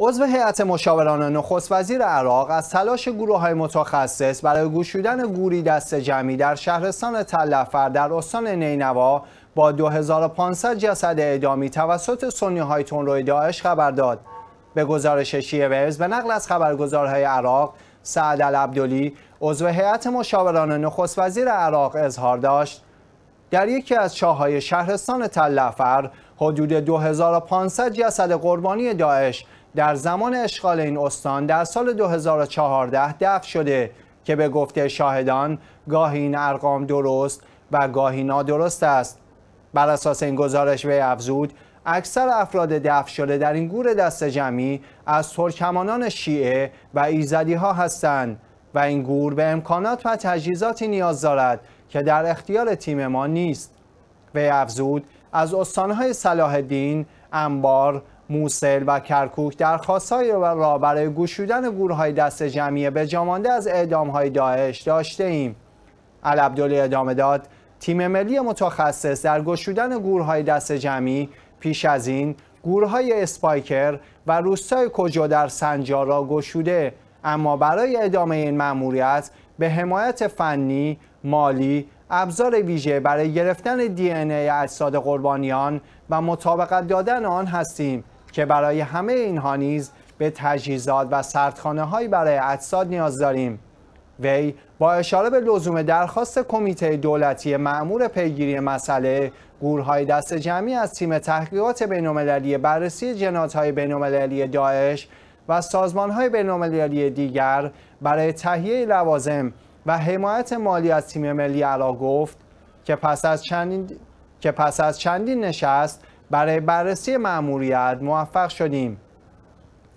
عضو هیئت مشاوران نخست وزیر عراق از تلاش گروه های متخصص برای گوشیدن گوری دست جمعی در شهرستان تلفر در استان نینوا با 2500 جسد ادامی توسط سنی های روی داعش خبر داد. به گزارش ویز به نقل از خبرگزارهای عراق سعد العبدلی عضو هیئت مشاوران نخست وزیر عراق اظهار داشت در یکی از های شهرستان تلفر حدود 2500 جسد قربانی داعش در زمان اشغال این استان در سال 2014 دفع شده که به گفته شاهدان گاهی این ارقام درست و گاهی نادرست است بر اساس این گزارش وی افزود اکثر افراد دفع شده در این گور دست جمعی از ترکمانان شیعه و ایزدی ها هستند و این گور به امکانات و تجهیزاتی نیاز دارد که در اختیار تیم ما نیست وی افزود از استانهای صلاح الدین، انبار، موسل و کرکوک درخواستهایی را برای گشودن گورهای دست جمعی به جامانده از اعدامهای داعش داشته ایم الابدالی ادامه داد تیم ملی متخصص در گشودن گورهای دست جمعی پیش از این گورهای اسپایکر و روستای کجا در سنجار را گشوده اما برای ادامه این مأموریت به حمایت فنی، مالی، ابزار ویژه برای گرفتن دی ان ای اجساد قربانیان و مطابقت دادن آن هستیم که برای همه اینها نیز به تجهیزات و سردخانه هایی برای اجساد نیاز داریم وی با اشاره به لزوم درخواست کمیته دولتی معمور پیگیری مسئله گورهای دست جمعی از تیم تحقیقات بینالمللی بررسی های بینالمللی داعش و سازمانهای بینالمللی دیگر برای تهیه لوازم و حمایت مالی از تیم ملی علا گفت که پس از که پس از چندین نشست برای بررسی مأموریت موفق شدیم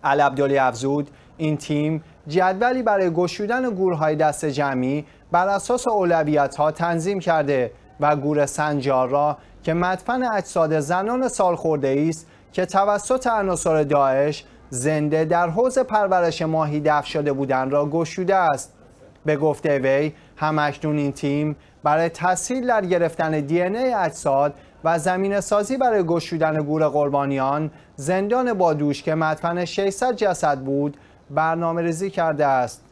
علبدالی افزود این تیم جدولی برای گشودن گورهای دست جمعی بر اساس اولویت ها تنظیم کرده و گور سنجار را که مدفن اجساد زنان سالخورده است که توسط عناصر داعش زنده در حوز پرورش ماهی دف شده بودن را گشوده است به گفته وی همکنون این تیم برای تسهیل در گرفتن دی ای اجساد و زمین سازی برای گشودن گور قربانیان زندان بادوش که مدفن 600 جسد بود برنامه ریزی کرده است